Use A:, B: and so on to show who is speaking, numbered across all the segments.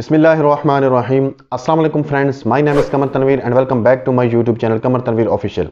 A: बिसमीम असलम friends my name is Kamar Tanveer and welcome back to my YouTube channel Kamar Tanveer official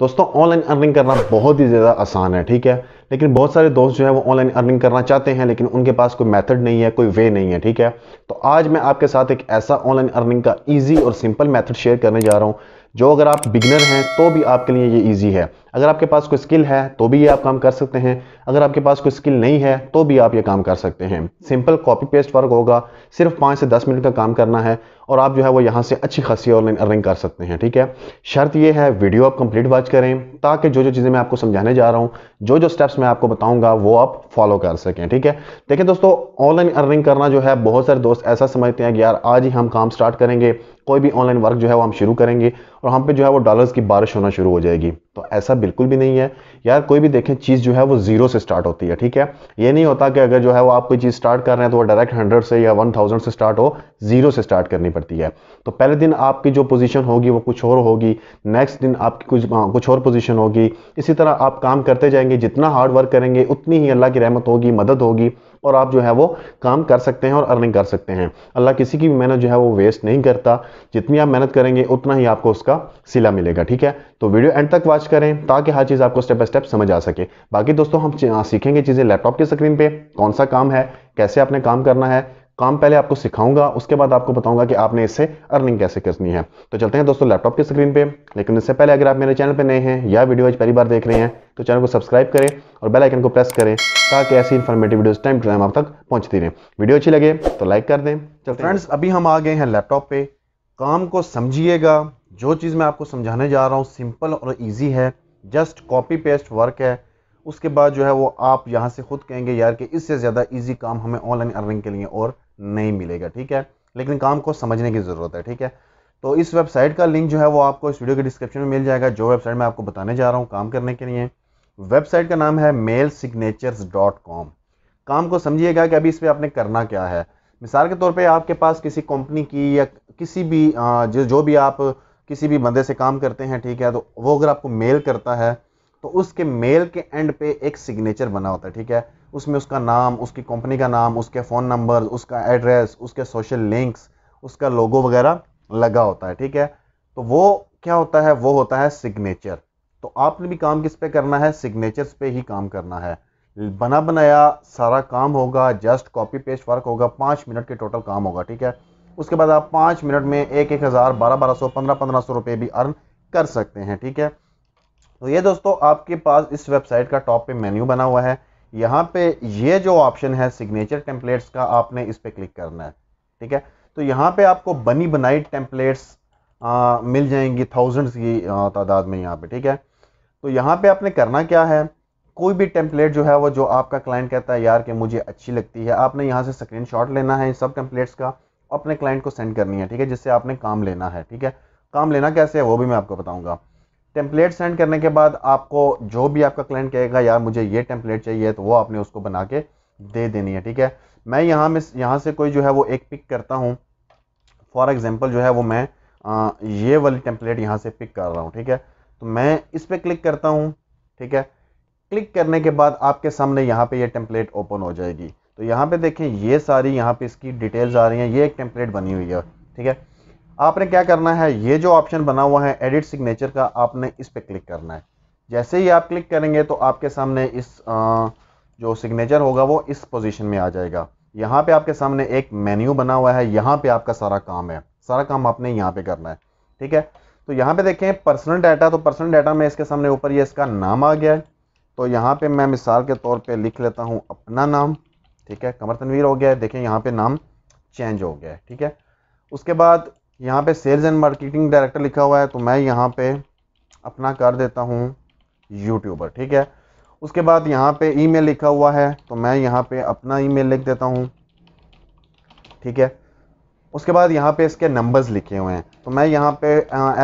A: दोस्तों online earning करना बहुत ही ज़्यादा आसान है ठीक है लेकिन बहुत सारे दोस्त जो है वो ऑनलाइन अर्निंग करना चाहते हैं लेकिन उनके पास कोई मेथड नहीं है कोई वे नहीं है ठीक है तो आज मैं आपके साथ एक ऐसा ऑनलाइन अर्निंग का ईजी और सिंपल मैथड शेयर करने जा रहा हूँ जो अगर आप बिगनर हैं तो भी आपके लिए ये ईजी है अगर आपके पास कोई स्किल है तो भी ये आप काम कर सकते हैं अगर आपके पास कोई स्किल नहीं है तो भी आप ये काम कर सकते हैं सिंपल कॉपी पेस्ट वर्क होगा सिर्फ पाँच से दस मिनट का काम करना है और आप जो है वो यहाँ से अच्छी खासी ऑनलाइन अर्निंग कर सकते हैं ठीक है शर्त ये है वीडियो आप कंप्लीट वॉच करें ताकि जो जो चीज़ें मैं आपको समझाने जा रहा हूँ जो जो स्टेप्स मैं आपको बताऊँगा वो आप फॉलो कर सकें ठीक है देखिए दोस्तों ऑनलाइन अर्निंग करना जो है बहुत सारे दोस्त ऐसा समझते हैं कि यार आज ही हम काम स्टार्ट करेंगे कोई भी ऑनलाइन वर्क जो है वो हम शुरू करेंगे और हम पे जो है वो डॉलर्स की बारिश होना शुरू हो जाएगी तो ऐसा बिल्कुल भी नहीं है यार कोई भी देखें चीज़ जो है वो जीरो से स्टार्ट होती है ठीक है ये नहीं होता कि अगर जो है वो आप कोई चीज़ स्टार्ट कर रहे हैं तो वो डायरेक्ट हंड्रेड से या वन थाउजेंड से स्टार्ट हो जीरो से स्टार्ट करनी पड़ती है तो पहले दिन आपकी जो पोजीशन होगी वो कुछ और होगी नेक्स्ट दिन आपकी कुछ हाँ, कुछ और पोजीशन होगी इसी तरह आप काम करते जाएंगे जितना हार्ड वर्क करेंगे उतनी ही अल्लाह की रहमत होगी मदद होगी और आप जो है वो काम कर सकते हैं और अर्निंग कर सकते हैं अल्लाह किसी की भी मेहनत जो है वो वेस्ट नहीं करता जितनी आप मेहनत करेंगे उतना ही आपको उसका सिला मिलेगा ठीक है तो वीडियो एंड तक वॉच करें ताकि हर चीज़ आपको स्टेप बाय स्टेप समझ आ सके बाकी दोस्तों हम सीखेंगे चीज़ें लैपटॉप की स्क्रीन पर कौन सा काम है कैसे आपने काम करना है काम पहले आपको सिखाऊंगा उसके बाद आपको बताऊंगा कि आपने इससे अर्निंग कैसे करनी है तो चलते हैं दोस्तों लैपटॉप की स्क्रीन पे लेकिन इससे पहले अगर आप मेरे चैनल पे नए हैं या वीडियो आज पहली बार देख रहे हैं तो चैनल को सब्सक्राइब करें और बेल आइकन को प्रेस करें ताकि ऐसी informative video time to time आप तक पहुंचती रहे वीडियो अच्छी लगे तो लाइक कर दें चलते फ्रेंड्स अभी हम आ गए हैं लैपटॉप पर काम को समझिएगा जो चीज़ मैं आपको समझाने जा रहा हूँ सिंपल और ईजी है जस्ट कॉपी पेस्ट वर्क है उसके बाद जो है वो आप यहाँ से खुद कहेंगे यार कि इससे ज़्यादा ईजी काम हमें ऑनलाइन अर्निंग के लिए और नहीं मिलेगा ठीक है लेकिन काम को समझने की ज़रूरत है ठीक है तो इस वेबसाइट का लिंक जो है वो आपको इस वीडियो के डिस्क्रिप्शन में मिल जाएगा जो वेबसाइट मैं आपको बताने जा रहा हूँ काम करने के लिए वेबसाइट का नाम है मेल डॉट कॉम काम को समझिएगा कि अभी इस पर आपने करना क्या है मिसाल के तौर पे आपके पास किसी कंपनी की या किसी भी जो जो भी आप किसी भी बंदे से काम करते हैं ठीक है तो वो अगर आपको मेल करता है तो उसके मेल के एंड पे एक सिग्नेचर बना होता है ठीक है उसमें उसका नाम उसकी कंपनी का नाम उसके फ़ोन नंबर उसका एड्रेस उसके सोशल लिंक्स उसका लोगो वगैरह लगा होता है ठीक है तो वो क्या होता है वो होता है सिग्नेचर तो आपने भी काम किस पे करना है सिग्नेचर्स पे ही काम करना है बना बनाया सारा काम होगा जस्ट कॉपी पेस्ट वर्क होगा पाँच मिनट के टोटल काम होगा ठीक है उसके बाद आप पाँच मिनट में एक एक हज़ार बारह बारह सौ पंद्रह पंद्रह सौ रुपये भी अर्न कर सकते हैं ठीक है तो ये दोस्तों आपके पास इस वेबसाइट का टॉप पे मेन्यू बना हुआ है यहाँ पे ये जो ऑप्शन है सिग्नेचर टेम्पलेट्स का आपने इस पर क्लिक करना है ठीक है तो यहाँ पे आपको बनी बनाई टेम्पलेट्स मिल जाएंगी थाउजेंड्स की तादाद में यहाँ पे ठीक है तो यहाँ पे आपने करना क्या है कोई भी टेम्पलेट जो है वो जो आपका क्लाइंट कहता है यार कि मुझे अच्छी लगती है आपने यहाँ से स्क्रीन लेना है इन सब टेम्पलेट्स का अपने क्लाइंट को सेंड करनी है ठीक है जिससे आपने काम लेना है ठीक है काम लेना कैसे है वो भी मैं आपको बताऊँगा टेम्पलेट सेंड करने के बाद आपको जो भी आपका क्लाइंट कहेगा यार मुझे ये टेम्पलेट चाहिए तो वो आपने उसको बना के दे देनी है ठीक है मैं यहाँ में यहाँ से कोई जो है वो एक पिक करता हूँ फॉर एग्ज़ाम्पल जो है वो मैं आ, ये वाली टेम्पलेट यहाँ से पिक कर रहा हूँ ठीक है तो मैं इस पर क्लिक करता हूँ ठीक है क्लिक करने के बाद आपके सामने यहाँ पे ये टेम्पलेट ओपन हो जाएगी तो यहाँ पे देखें ये सारी यहाँ पे इसकी डिटेल्स आ रही हैं ये एक टेम्पलेट बनी हुई है ठीक है आपने क्या करना है ये जो ऑप्शन बना हुआ है एडिट सिग्नेचर का आपने इस पर क्लिक करना है जैसे ही आप क्लिक करेंगे तो आपके सामने इस आ, जो सिग्नेचर होगा वो इस पोजीशन में आ जाएगा यहाँ पे आपके सामने एक मेन्यू बना हुआ है यहाँ पे आपका सारा काम है सारा काम आपने यहाँ पे करना है ठीक है तो यहाँ पे देखें पर्सनल डाटा तो पर्सनल डाटा में इसके सामने ऊपर ये इसका नाम आ गया है तो यहाँ पे मैं मिसाल के तौर पे लिख लेता हूँ अपना नाम ठीक है कमर तनवीर हो गया है देखें यहाँ पे नाम चेंज हो गया है ठीक है उसके बाद यहाँ पे सेल्स एंड मार्केटिंग डायरेक्टर लिखा हुआ है तो मैं यहाँ पे अपना कर देता हूँ यूट्यूबर ठीक है उसके बाद यहाँ पे ईमेल लिखा हुआ है तो मैं यहाँ पे अपना ईमेल लिख देता हूँ ठीक है उसके बाद यहाँ पे इसके नंबर्स लिखे हुए हैं तो मैं यहाँ पे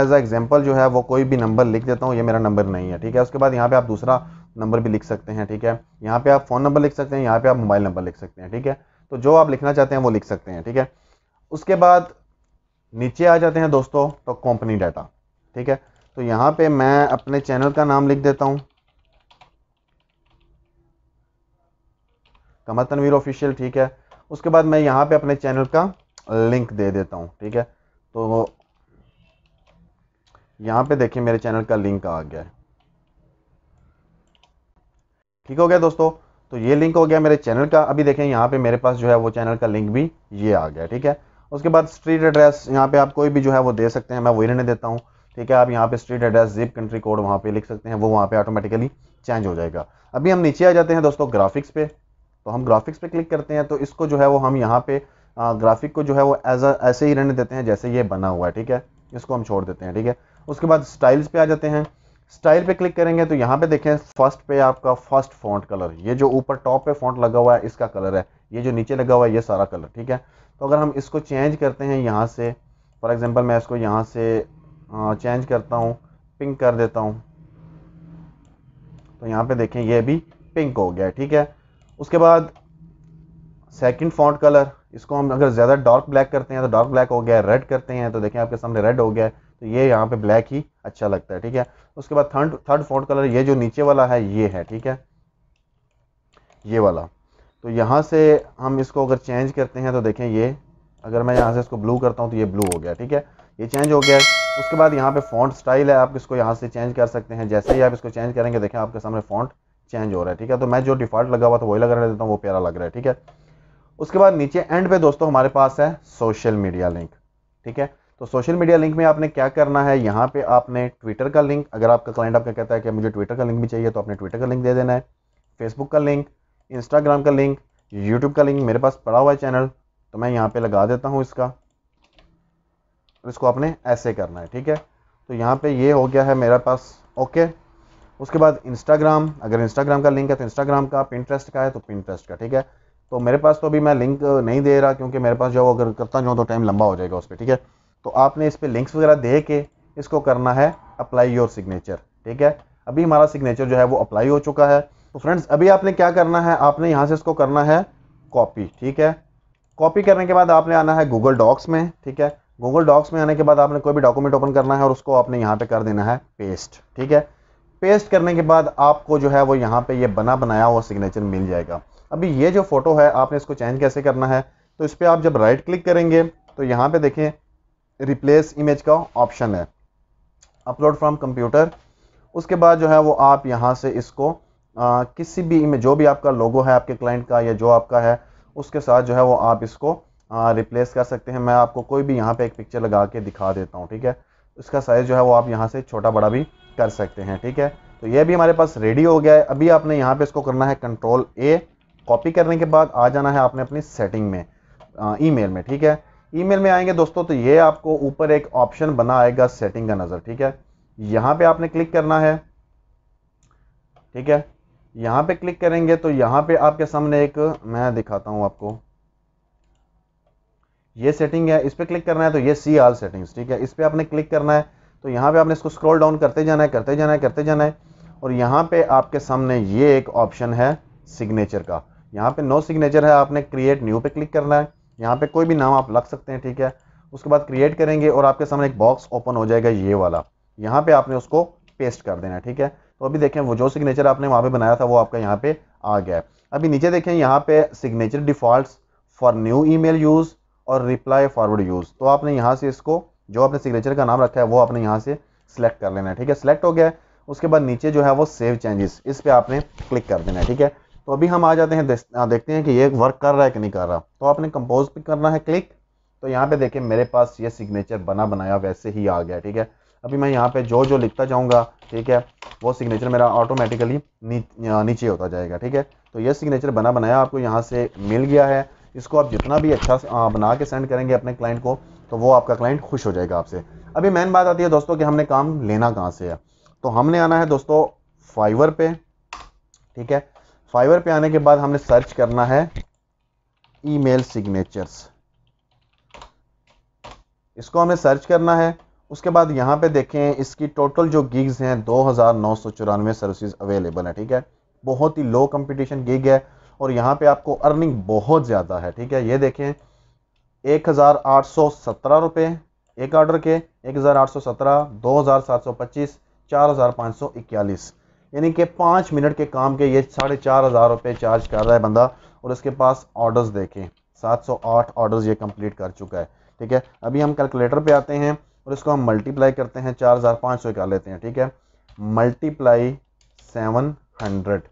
A: एज अ एग्जांपल जो है वो कोई भी नंबर लिख देता हूँ ये मेरा नंबर नहीं है ठीक है उसके बाद यहाँ पे आप दूसरा नंबर भी लिख सकते हैं ठीक है यहाँ पे आप फ़ोन नंबर लिख सकते हैं यहाँ पे आप मोबाइल नंबर लिख सकते हैं ठीक है तो जो आप लिखना चाहते हैं वो लिख सकते हैं ठीक है उसके बाद नीचे आ जाते हैं दोस्तों तो कंपनी डाटा ठीक है तो यहाँ पे मैं अपने चैनल का नाम लिख देता हूँ कमर तनवीर ऑफिशियल ठीक है उसके बाद मैं यहाँ पे अपने चैनल का लिंक दे देता हूँ ठीक है तो यहाँ पे देखिए मेरे चैनल का लिंक आ गया है ठीक हो गया दोस्तों तो ये लिंक हो गया मेरे चैनल का अभी देखें यहाँ पे मेरे पास जो है वो चैनल का लिंक भी ये आ गया ठीक है उसके बाद स्ट्रीट एड्रेस यहाँ पे आप कोई भी जो है वो दे सकते हैं मैं वही रहने देता हूँ ठीक है आप यहाँ पे street address zip country code वहाँ पे लिख सकते हैं वो वहाँ पे ऑटोमेटिकली चेंज हो जाएगा अभी हम नीचे आ जाते हैं दोस्तों ग्राफिक्स पे तो हम ग्राफिक्स पे क्लिक करते हैं तो इसको जो है वो हम यहाँ पे ग्राफिक को जो है वो एज ऐसे ही रहने देते हैं जैसे ये बना हुआ है ठीक है इसको हम छोड़ देते हैं ठीक है उसके बाद स्टाइल्स पे आ जाते हैं स्टाइल पे क्लिक करेंगे तो यहाँ पे देखें फर्स्ट पे आपका फर्स्ट फॉन्ट कलर ये जो ऊपर टॉप पे फॉन्ट लगा हुआ है इसका कलर है ये जो नीचे लगा हुआ है ये सारा कलर ठीक है तो अगर हम इसको चेंज करते हैं यहाँ से फॉर एग्ज़ाम्पल मैं इसको यहाँ से चेंज करता हूँ पिंक कर देता हूँ तो यहाँ पे देखें ये भी पिंक हो गया ठीक है उसके बाद सेकंड फॉन्ट कलर इसको हम अगर ज़्यादा डार्क ब्लैक करते हैं तो डार्क ब्लैक हो गया रेड करते हैं तो देखें आपके सामने रेड हो गया तो ये यहाँ पे ब्लैक ही अच्छा लगता है ठीक है उसके बाद थर्ड थर्ड फॉन्ट कलर ये जो नीचे वाला है ये है ठीक है ये वाला तो यहाँ से हम इसको अगर चेंज करते हैं तो देखें ये अगर मैं यहाँ से इसको ब्लू करता हूँ तो ये ब्लू हो गया ठीक है ये चेंज हो गया है उसके बाद यहाँ पे फॉन्ट स्टाइल है आप इसको यहाँ से चेंज कर सकते हैं जैसे ही आप इसको चेंज करेंगे देखें आपके सामने फॉन्ट चेंज हो रहा है ठीक है तो मैं जो डिफ़ॉल्ट लगा हुआ था वही लग रहा देता हूँ वो प्यारा लग रहा है ठीक है उसके बाद नीचे एंड पे दोस्तों हमारे पास है सोशल मीडिया लिंक ठीक है तो सोशल मीडिया लिंक में आपने क्या करना है यहाँ पे आपने ट्विटर का लिंक अगर आपका क्लाइंट आपका कहता है कि मुझे ट्विटर का लिंक भी चाहिए तो आपने ट्विटर का लिंक दे देना है फेसबुक का लिंक इंस्टाग्राम का लिंक यूट्यूब का लिंक मेरे पास पड़ा हुआ है चैनल तो मैं यहाँ पे लगा देता हूँ इसका इसको आपने ऐसे करना है ठीक है तो यहाँ पे ये हो गया है मेरे पास ओके उसके बाद इंस्टाग्राम अगर इंस्टाग्राम का लिंक है तो इंस्टाग्राम का पिंट्रेस्ट का है तो पिंट्रेस्ट का ठीक है तो मेरे पास तो अभी मैं लिंक नहीं दे रहा क्योंकि मेरे पास जो अगर करता जाऊँ तो टाइम लंबा हो जाएगा उस पर ठीक है तो आपने इस पर लिंक्स वगैरह दे के इसको करना है अप्लाई योर सिग्नेचर ठीक है अभी हमारा सिग्नेचर जो है वो अप्लाई हो चुका है तो फ्रेंड्स अभी आपने क्या करना है आपने यहाँ से इसको करना है कॉपी ठीक है कॉपी करने के बाद आपने आना है गूगल डॉक्स में ठीक है गूगल डॉक्स में आने के बाद आपने कोई भी डॉक्यूमेंट ओपन करना है और उसको आपने यहाँ पे कर देना है पेस्ट ठीक है पेस्ट करने के बाद आपको जो है वो यहाँ पे ये बना बनाया हुआ सिग्नेचर मिल जाएगा अभी ये जो फ़ोटो है आपने इसको चेंज कैसे करना है तो इस पर आप जब राइट क्लिक करेंगे तो यहाँ पे देखें रिप्लेस इमेज का ऑप्शन है अपलोड फ्रॉम कंप्यूटर उसके बाद जो है वो आप यहाँ से इसको आ, किसी भी इमेज जो भी आपका लोगो है आपके क्लाइंट का या जो आपका है उसके साथ जो है वो आप इसको आ, रिप्लेस कर सकते हैं मैं आपको कोई भी यहाँ पे एक पिक्चर लगा के दिखा देता हूँ ठीक है इसका साइज़ जो है वो आप यहाँ से छोटा बड़ा भी कर सकते हैं ठीक है तो ये भी हमारे पास रेडी हो गया है अभी आपने यहाँ पे इसको करना है कंट्रोल ए कॉपी करने के बाद आ जाना है आपने अपनी सेटिंग में ई में ठीक है ई में आएंगे दोस्तों तो ये आपको ऊपर एक ऑप्शन बना आएगा सेटिंग का नज़र ठीक है यहाँ पे आपने क्लिक करना है ठीक है यहाँ पे क्लिक करेंगे तो यहाँ पे आपके सामने एक मैं दिखाता हूँ आपको ये सेटिंग है इस पर क्लिक करना है तो ये सी आल सेटिंग्स ठीक है इस पर आपने क्लिक करना है तो यहाँ पे आपने इसको स्क्रॉल डाउन करते जाना है करते जाना है करते जाना है और यहाँ पे आपके सामने ये एक ऑप्शन है सिग्नेचर का यहाँ पे नो सिग्नेचर है आपने क्रिएट न्यू पे क्लिक करना है यहाँ पे कोई भी नाम आप लग सकते हैं ठीक है उसके बाद क्रिएट करेंगे और आपके सामने एक बॉक्स ओपन हो जाएगा ये वाला यहाँ पे आपने उसको पेस्ट कर देना है ठीक है तो अभी देखें वो जो सिग्नेचर आपने वहाँ पे बनाया था वो आपका यहाँ पे आ गया है अभी नीचे देखें यहाँ पे signature default for new email use और रिप्लाई फॉरवर्ड यूज़ तो आपने यहाँ से इसको जो आपने सिग्नेचर का नाम रखा है वो आपने यहाँ से सिलेक्ट कर लेना है ठीक है सिलेक्ट हो गया है उसके बाद नीचे जो है वो सेव चेंजेस इस पर आपने क्लिक कर देना है ठीक है तो अभी हम आ जाते हैं देखते हैं कि ये वर्क कर रहा है कि नहीं कर रहा तो आपने कंपोज करना है क्लिक तो यहाँ पे देखें मेरे पास ये सिग्नेचर बना बनाया वैसे ही आ गया ठीक है अभी मैं यहाँ पे जो जो लिखता जाऊँगा ठीक है वो सिग्नेचर मेरा ऑटोमेटिकली नीचे होता जाएगा ठीक है तो ये सिग्नेचर बना बनाया आपको यहाँ से मिल गया है इसको आप जितना भी अच्छा बना के सेंड करेंगे अपने क्लाइंट को तो वो आपका क्लाइंट खुश हो जाएगा आपसे अभी मेन बात आती है दोस्तों कि हमने काम लेना कहाँ से है तो हमने आना है दोस्तों फाइवर पे ठीक है फाइवर पे आने के बाद हमने सर्च करना है ईमेल सिग्नेचर्स इसको हमें सर्च करना है उसके बाद यहाँ पे देखें इसकी टोटल जो गिग्स हैं दो हज़ार नौ सौ चौरानवे सर्विस अवेलेबल है ठीक है बहुत ही लो कंपटीशन गिग है और यहाँ पे आपको अर्निंग बहुत ज़्यादा है ठीक है ये देखें एक हज़ार आठ सौ सत्रह रुपये एक आर्डर के एक हज़ार आठ सौ सत्रह दो हज़ार सात सौ पच्चीस चार हज़ार पाँच सौ इक्यालीस यानी कि पाँच मिनट के काम के ये साढ़े चार हज़ार रुपये चार्ज कर रहा है बंदा और इसके पास ऑर्डर्स देखें सात सौ आठ ऑर्डर्स ये कंप्लीट कर चुका है ठीक है अभी हम कैलकुलेटर पे आते हैं और इसको हम मल्टीप्लाई करते हैं चार हज़ार पाँच सौ कर लेते हैं ठीक है मल्टीप्लाई सेवन हंड्रेड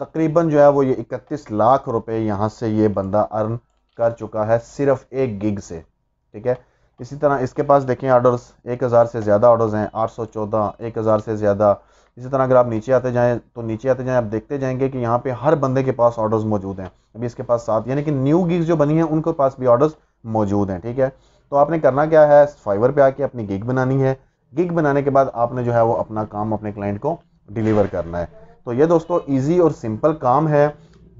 A: तकरीबन जो है वो ये इकतीस लाख रुपए यहाँ से ये बंदा अर्न कर चुका है सिर्फ एक गिग से ठीक है इसी तरह इसके पास देखें ऑर्डर्स एक हज़ार से ज़्यादा ऑर्डर्स हैं आठ सौ चौदह एक हज़ार से ज़्यादा इसी तरह अगर आप नीचे आते जाएँ तो नीचे आते जाएँ आप देखते जाएंगे कि यहाँ पे हर बंदे के पास ऑर्डर्स मौजूद हैं अभी इसके पास सात यानी कि न्यू गिग्स जो बनी हैं उनके पास भी ऑर्डर्स मौजूद हैं ठीक है तो आपने करना क्या है फाइवर पे आके अपनी गिग बनानी है गिग बनाने के बाद आपने जो है वो अपना काम अपने क्लाइंट को डिलीवर करना है तो ये दोस्तों ईजी और सिंपल काम है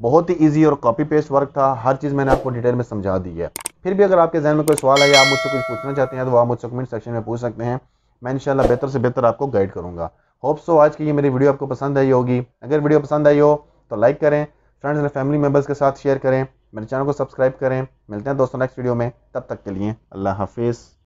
A: बहुत ही ईजी और कॉपी पेस्ट वर्क था हर चीज़ मैंने आपको डिटेल में समझा दी है फिर भी अगर आपके जहन में कोई सवाल है या आप मुझसे कुछ पूछना चाहते हैं तो आप मुझसे कमेंट सेक्शन में पूछ सकते हैं मैं इंशाल्लाह बेहतर से बेहतर आपको गाइड करूँगा होप सो आज की ये मेरी वीडियो आपको पसंद आई होगी अगर वीडियो पसंद आई हो तो लाइक करें फ्रेंड्स एंड फैमिली मेम्बर्स के साथ शेयर करें मेरे चैनल को सब्सक्राइब करें मिलते हैं दोस्तों नेक्स्ट वीडियो में तब तक के लिए अल्लाह हाफिज़